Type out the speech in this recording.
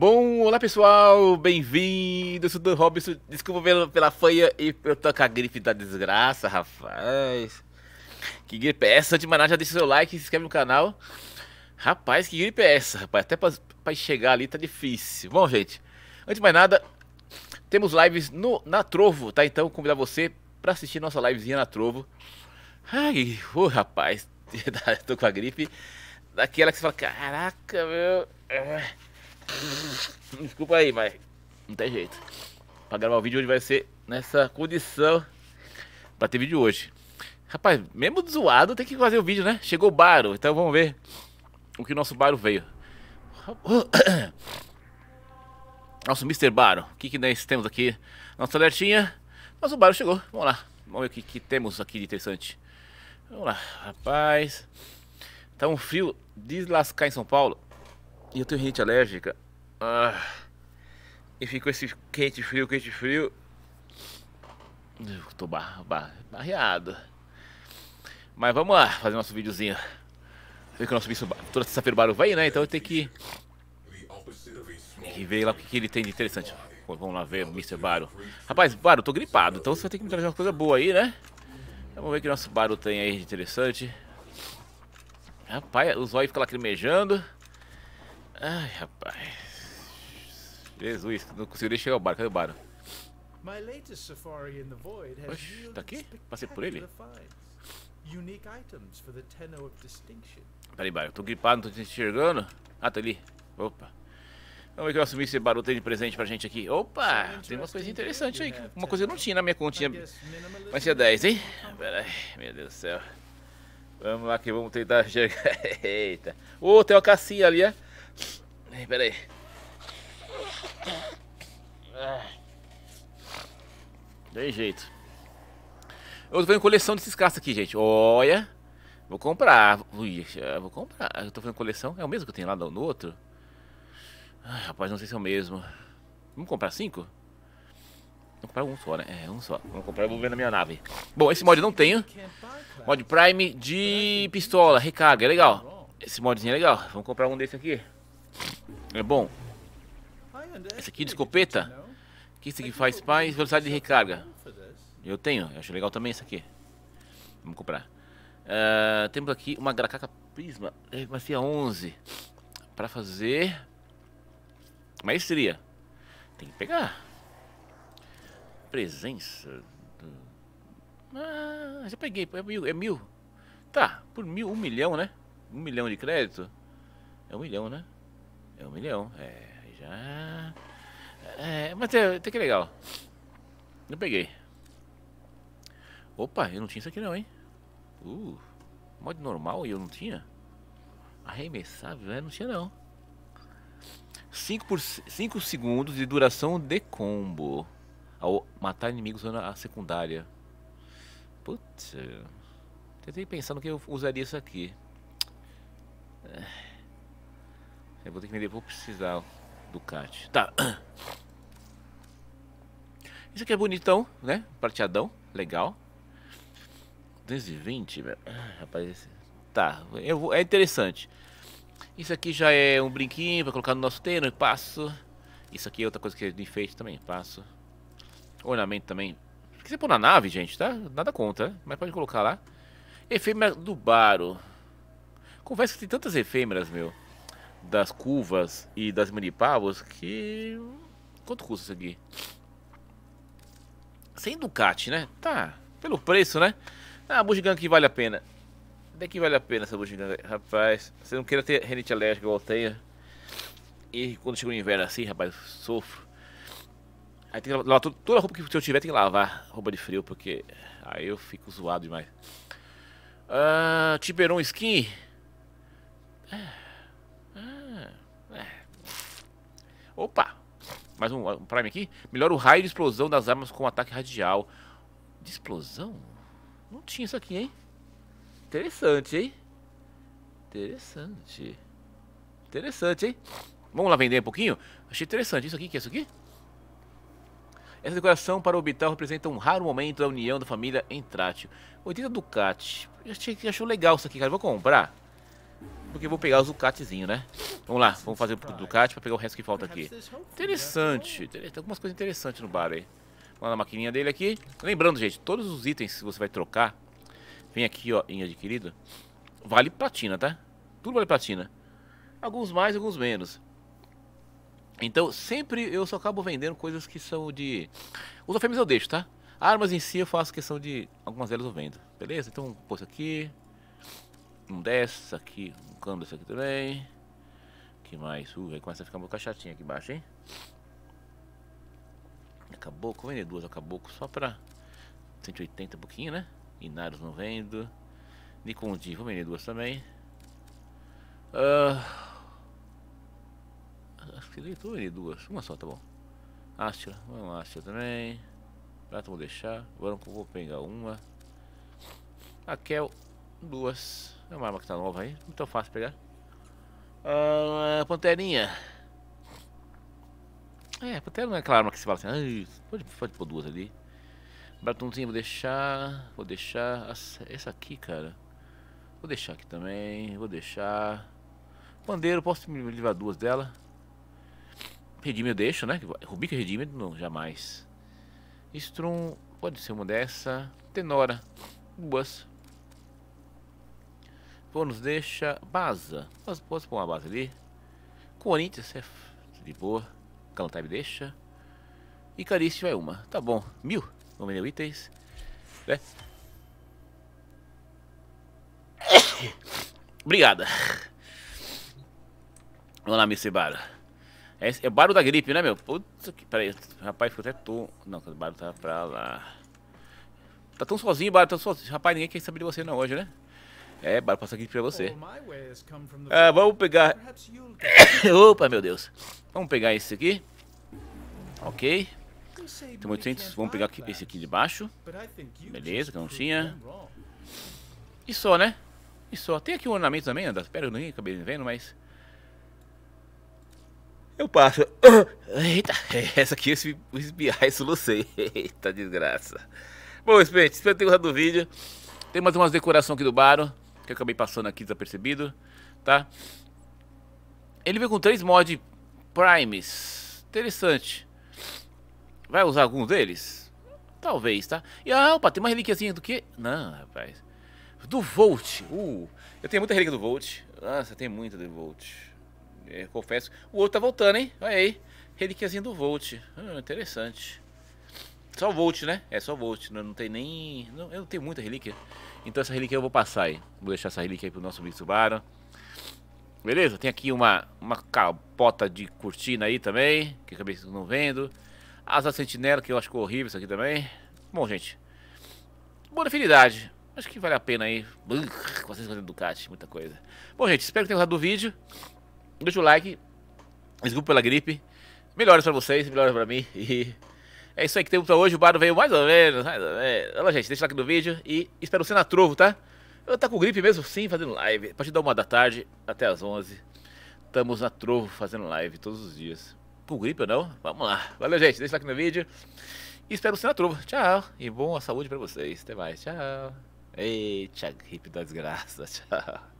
Bom, olá pessoal, bem-vindos, sou do Robson, desculpa pela, pela fanha e eu tô com a gripe da desgraça, rapaz. Que gripe é essa? Antes de mais nada, já deixa o seu like, se inscreve no canal. Rapaz, que gripe é essa, rapaz? Até pra, pra chegar ali tá difícil. Bom, gente, antes de mais nada, temos lives no, na Trovo, tá? Então, convidar você pra assistir nossa livezinha na Trovo. Ai, ô rapaz, tô com a gripe. Daquela que você fala, caraca, meu... É. Desculpa aí, mas não tem jeito. Pra gravar o vídeo hoje vai ser nessa condição. Pra ter vídeo hoje. Rapaz, mesmo zoado, tem que fazer o vídeo, né? Chegou o Baro, então vamos ver o que nosso Baro veio. Nosso Mr. Baro, o que, que nós temos aqui? Nossa alertinha. Nosso Baro chegou, vamos lá. Vamos ver o que, que temos aqui de interessante. Vamos lá, rapaz. Tá um frio deslascar em São Paulo. E eu tenho gente alérgica. Ah, e ficou esse quente frio, quente frio. Eu tô bar, bar, barreado. Mas vamos lá fazer nosso videozinho. ver que o nosso bicho toda sexta-feira o barulho vai, né? Então eu tenho que. Tem que ver lá o que, que ele tem de interessante. Pô, vamos lá ver, Mr. Baro. Rapaz, Baro, tô gripado, então você vai ter que me trazer uma coisa boa aí, né? Então, vamos ver o que nosso Baro tem aí de interessante. Rapaz, o zóio fica lacrimejando. Ai, rapaz. Jesus, não consigo nem chegar ao barco, Cadê o bar? Oxe, tá aqui? Passei por ele? Peraí, barco. tô gripado, não tô te enxergando. Ah, tá ali. Opa. Vamos ver que eu assumi esse barulho tem de presente pra gente aqui. Opa, tem umas coisa interessantes aí. Uma coisa eu não tinha na minha continha. Vai ser 10, hein? Peraí, meu Deus do céu. Vamos lá que vamos tentar chegar. Eita. Ô, oh, tem uma cassinha ali, é? Peraí, peraí. Tem jeito. Eu tô fazendo coleção desses caças aqui, gente. Olha. Vou comprar. Ui, vou comprar. Eu tô fazendo coleção. É o mesmo que eu tenho lá no outro? Ai, rapaz, não sei se é o mesmo. Vamos comprar cinco? Vou comprar um só, né? É, um só. Vamos comprar, eu vou ver na minha nave. Bom, esse mod eu não tenho. Mod Prime de pistola, recarga. É legal. Esse modzinho é legal. Vamos comprar um desse aqui. É bom. Esse aqui de escopeta. O que isso aqui faz? Mais velocidade de recarga. Eu tenho, eu acho legal também esse aqui. Vamos comprar. Uh, temos aqui uma Gracaca Prisma, macia é, 11. Pra fazer... Maestria. Tem que pegar. Presença. Do... Ah, já peguei. É mil, é mil. Tá, por mil, um milhão, né? Um milhão de crédito. É um milhão, né? É um milhão, é. Já. É, mas até, até que legal. Eu peguei. Opa, eu não tinha isso aqui não, hein? Uh, modo normal e eu não tinha? Arremessável, né? não tinha não. por, 5 segundos de duração de combo. Ao matar inimigos na secundária. Putz. Tentei pensar no que eu usaria isso aqui. É. Eu vou ter que vender, vou precisar do cat. Tá. Isso aqui é bonitão, né? Prateadão, legal. 220, velho. Ah, rapaz, tá. Eu vou, é interessante. Isso aqui já é um brinquinho pra colocar no nosso tênis, passo. Isso aqui é outra coisa que é de enfeite também, passo. Ornamento também. Se você põe na nave, gente, tá? Nada contra, mas pode colocar lá. Efêmera do Baro. Conversa que tem tantas efêmeras, meu das curvas e das mani-pavos que. Quanto custa isso aqui? Sem Ducati, né? Tá. Pelo preço, né? Ah, a bugiganga que vale a pena. Até que vale a pena essa bugiganga. Rapaz, você não queira ter renite alérgica igual eu tenho. E quando chega o inverno assim, rapaz, sofro. Aí tem que lavar toda, toda a roupa que eu tiver, tem que lavar. Roupa de frio, porque aí eu fico zoado demais. Ah, Tiberon Skin. É. Opa! Mais um, Prime aqui. Melhora o raio de explosão das armas com ataque radial. De explosão? Não tinha isso aqui, hein? Interessante, hein? Interessante. Interessante, hein? Vamos lá vender um pouquinho? Achei interessante. Isso aqui, que é isso aqui? Essa decoração para o orbital representa um raro momento da união da família Entrátil. 80 Ducati. Achei, achou legal isso aqui, cara. Vou comprar. Porque eu vou pegar os Ducatizinho, né? Vamos lá, vamos fazer o Ducati pra pegar o resto que falta aqui. Interessante, tem algumas coisas interessantes no bar aí. Vamos lá na maquininha dele aqui. Lembrando, gente, todos os itens que você vai trocar, vem aqui, ó, em adquirido, vale platina, tá? Tudo vale platina. Alguns mais, alguns menos. Então, sempre eu só acabo vendendo coisas que são de... Os ofêmios eu deixo, tá? Armas em si eu faço questão de... Algumas delas eu vendo. Beleza? Então, posto aqui um desses aqui, um cano desse aqui também. que mais? Uh, aí começa a ficar um pouco chatinho aqui embaixo, hein? Acabou, vou vender duas acabou só pra 180 um pouquinho, né? inários não vendo. Nikon D, vou vender duas também. Uh, acho que eu vou vender duas, uma só, tá bom. Astra, vamos lá, Astra também. Prato vou deixar, agora vou pegar uma. Raquel, Duas. É uma arma que tá nova aí. Não é tão fácil pegar. Ah, panterinha. É, pantera não é aquela arma que se fala assim. pode, pode pôr duas ali. Batonzinho vou deixar. Vou deixar. Essa aqui, cara. Vou deixar aqui também. Vou deixar. Pandeiro, posso me livrar duas dela. Redime eu deixo, né? Rubica Redime, não, jamais. Strum, pode ser uma dessa. Tenora, duas. Pô, nos deixa Baza. Posso, posso pôr uma base ali? Corinthians é de boa. Calantab deixa. E Carício é uma. Tá bom. Mil. Vamos vender itens. Né? Obrigada. Vamos lá, Mr. Baro. É, é Baro da gripe, né, meu? Puta que, peraí. Rapaz, ficou até tu. Não, o Baro tá pra lá. Tá tão sozinho, Baro. Tá tão sozinho. Rapaz, ninguém quer saber de você não hoje, né? É, bora passar aqui pra você. Ah, vamos pegar... Opa, meu Deus. Vamos pegar esse aqui. Ok. Tem 800. Vamos pegar aqui, esse aqui de baixo. Beleza, que não tinha. E só, né? E só. Tem aqui um ornamento também, né? André. Espera, eu nem acabei vendo, mas... Eu passo. Eita, essa aqui eu esbiar e solucei. Eita, desgraça. Bom, gente, espero que gostado do vídeo. Tem mais umas decorações aqui do baro que eu acabei passando aqui desapercebido, tá? Ele veio com três mods Primes. Interessante. Vai usar algum deles? Talvez, tá? E, ah, opa, tem uma relíquiazinha do que? Não, rapaz. Do Volt. Uh, eu tenho muita relíquia do Volt. Nossa, tem muita do Volt. Eu é, confesso. O outro tá voltando, hein? Olha aí. Relíquiazinha do Volt. Hum, interessante. Só Volt, né? É, só Volt. Não, não tem nem. Não, eu não tenho muita relíquia. Então essa relíquia eu vou passar aí. Vou deixar essa relíquia aí pro nosso Mitsubara. Beleza? Tem aqui uma, uma capota de cortina aí também. Que acabei não vendo. Asa sentinela, que eu acho é horrível isso aqui também. Bom, gente. Boa afinidade. Acho que vale a pena aí. Com vocês fazendo Ducati, muita coisa. Bom, gente, espero que tenham gostado do vídeo. Deixa o like. Desculpa pela gripe. Melhores pra vocês, melhores pra mim. E é isso aí que temos pra hoje. O barulho veio mais ou menos, mais ou menos. Olha, gente, deixa o like no vídeo e espero você na trovo, tá? Eu tô com gripe mesmo, sim, fazendo live. A partir da uma da tarde até as 11. Estamos na trovo fazendo live todos os dias. Com gripe ou não? Vamos lá. Valeu, gente. Deixa o like no vídeo. E espero você na trovo. Tchau. E boa saúde pra vocês. Até mais. Tchau. Eita, gripe da desgraça. Tchau.